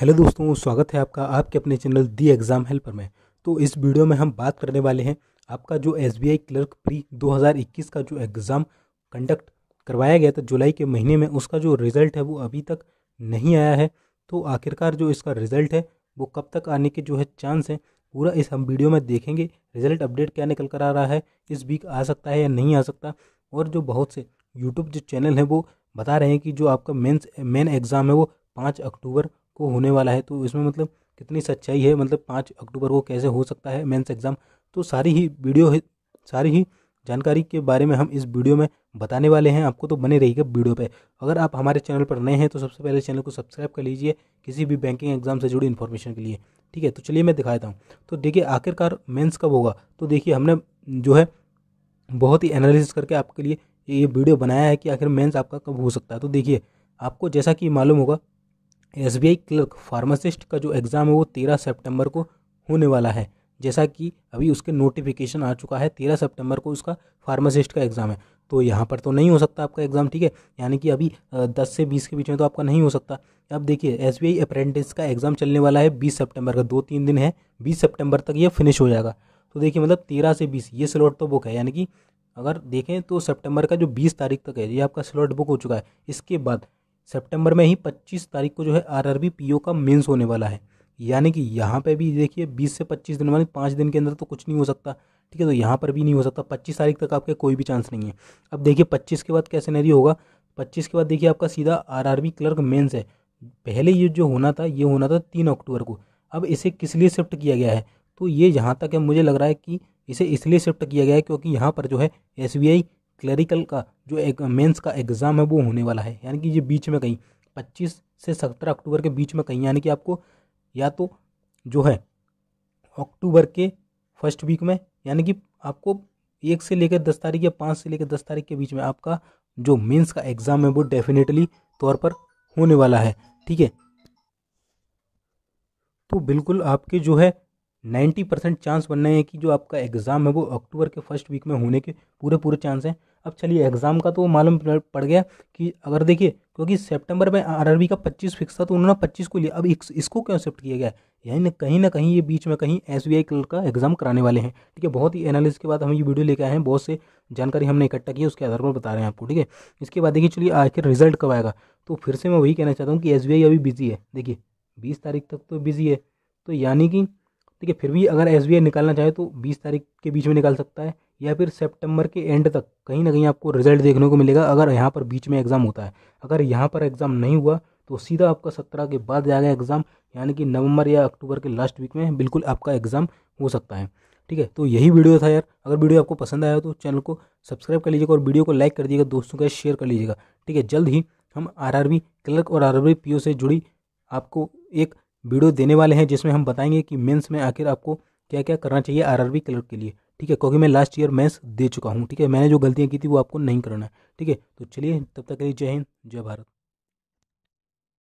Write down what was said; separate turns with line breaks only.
hello दोस्तों स्वागत है आपका आपके अपने चैनल दी एग्ज़ाम हेल्पर में तो इस वीडियो में हम बात करने वाले हैं आपका जो एस क्लर्क प्री 2021 का जो एग्ज़ाम कंडक्ट करवाया गया था जुलाई के महीने में उसका जो रिज़ल्ट है वो अभी तक नहीं आया है तो आखिरकार जो इसका रिज़ल्ट है वो कब तक आने के जो है चांस हैं पूरा इस हम वीडियो में देखेंगे रिज़ल्ट अपडेट क्या निकल कर आ रहा है इस वीक आ सकता है या नहीं आ सकता और जो बहुत से यूट्यूब जो चैनल हैं वो बता रहे हैं कि जो आपका मेन मेन एग्ज़ाम है वो पाँच अक्टूबर को होने वाला है तो इसमें मतलब कितनी सच्चाई है मतलब पाँच अक्टूबर को कैसे हो सकता है मेंस एग्ज़ाम तो सारी ही वीडियो सारी ही जानकारी के बारे में हम इस वीडियो में बताने वाले हैं आपको तो बने रहिएगा वीडियो पे अगर आप हमारे चैनल पर नए हैं तो सबसे पहले चैनल को सब्सक्राइब कर लीजिए किसी भी बैंकिंग एग्जाम से जुड़ी इन्फॉर्मेशन के लिए ठीक है तो चलिए मैं दिखाता हूँ तो देखिए आखिरकार मेंस कब होगा तो देखिए हमने जो है बहुत ही एनालिसिस करके आपके लिए ये वीडियो बनाया है कि आखिर मेंस आपका कब हो सकता है तो देखिए आपको जैसा कि मालूम होगा एस क्लर्क फार्मासिस्ट का जो एग्ज़ाम है वो तेरह सेप्टेम्बर को होने वाला है जैसा कि अभी उसके नोटिफिकेशन आ चुका है तेरह सितंबर को उसका फार्मासिस्ट का एग्ज़ाम है तो यहाँ पर तो नहीं हो सकता आपका एग्ज़ाम ठीक है यानी कि अभी दस से बीस के बीच में तो आपका नहीं हो सकता अब देखिए एस बी अप्रेंटिस का एग्ज़ाम चलने वाला है बीस सितंबर का दो तीन दिन है बीस सितंबर तक ये फिनिश हो जाएगा तो देखिए मतलब तेरह से बीस ये स्लॉट तो बुक है यानी कि अगर देखें तो सेप्टेम्बर का जो बीस तारीख तक है ये आपका स्लॉट बुक हो चुका है इसके बाद सितंबर में ही 25 तारीख को जो है आरआरबी पीओ का मेंस होने वाला है यानी कि यहाँ पे भी देखिए 20 से 25 दिन वाले पाँच दिन के अंदर तो कुछ नहीं हो सकता ठीक है तो यहाँ पर भी नहीं हो सकता 25 तारीख तक आपके कोई भी चांस नहीं है अब देखिए 25 के बाद क्या सीनरी होगा 25 के बाद देखिए आपका सीधा आरआरबी क्लर्क मेंस है पहले ये जो होना था ये होना था तीन अक्टूबर को अब इसे किस लिए शिफ्ट किया गया है तो ये यहाँ तक है मुझे लग रहा है कि इसे इसलिए शिफ्ट किया गया है क्योंकि यहाँ पर जो है एस क्लरिकल का जो एक मेंस का एग्ज़ाम है वो होने वाला है यानी कि ये बीच में कहीं पच्चीस से सत्रह अक्टूबर के बीच में कहीं यानी कि आपको या तो जो है अक्टूबर के फर्स्ट वीक में यानी कि आपको एक से लेकर दस तारीख या पाँच से लेकर दस तारीख के बीच में आपका जो मेंस का एग्ज़ाम है वो डेफिनेटली तौर पर होने वाला है ठीक है तो बिल्कुल आपके जो है नाइन्टी परसेंट चांस बनना है कि जो आपका एग्ज़ाम है वो अक्टूबर के फर्स्ट वीक में होने के पूरे पूरे चांस हैं अब चलिए एग्ज़ाम का तो मालूम पड़ गया कि अगर देखिए क्योंकि सितंबर में आर का पच्चीस फिक्स था तो उन्होंने पच्चीस को लिया अब इसको क्यों एक्सेप्ट किया गया यानी ना कहीं ना कहीं ये बीच में कहीं एस बी का एग्ज़ाम कराने वाले हैं ठीक है बहुत ही एनालिस के बाद हम ये वीडियो लेके आए हैं बहुत से जानकारी हमने इकट्ठा की है उसके आधार पर बता रहे हैं आपको ठीक है इसके बाद देखिए चलिए आखिर रिजल्ट कब आएगा तो फिर से मैं वही कहना चाहता हूँ कि एस अभी बिज़ी है देखिए बीस तारीख तक तो बिज़ी है तो यानी कि ठीक है फिर भी अगर एस निकालना चाहे तो बीस तारीख के बीच में निकाल सकता है या फिर सितंबर के एंड तक कहीं ना कहीं आपको रिजल्ट देखने को मिलेगा अगर यहाँ पर बीच में एग्ज़ाम होता है अगर यहाँ पर एग्ज़ाम नहीं हुआ तो सीधा आपका सत्रह के बाद जाएगा एग्ज़ाम यानी कि नवंबर या अक्टूबर के लास्ट वीक में बिल्कुल आपका एग्ज़ाम हो सकता है ठीक है तो यही वीडियो था यार अगर वीडियो आपको पसंद आया तो चैनल को सब्सक्राइब कर लीजिएगा और वीडियो को लाइक कर दीजिएगा दोस्तों के शेयर कर लीजिएगा ठीक है जल्द ही हम आरआरबी क्लर्क और आरआरबी पीओ से जुड़ी आपको एक वीडियो देने वाले हैं जिसमें हम बताएंगे कि मेंस में आखिर आपको क्या क्या करना चाहिए आरआरबी क्लर्क के लिए ठीक है क्योंकि मैं लास्ट ईयर मेंस दे चुका हूँ ठीक है मैंने जो गलतियाँ की थी वो आपको नहीं करना है ठीक है तो चलिए तब तक के लिए जय हिंद जय भारत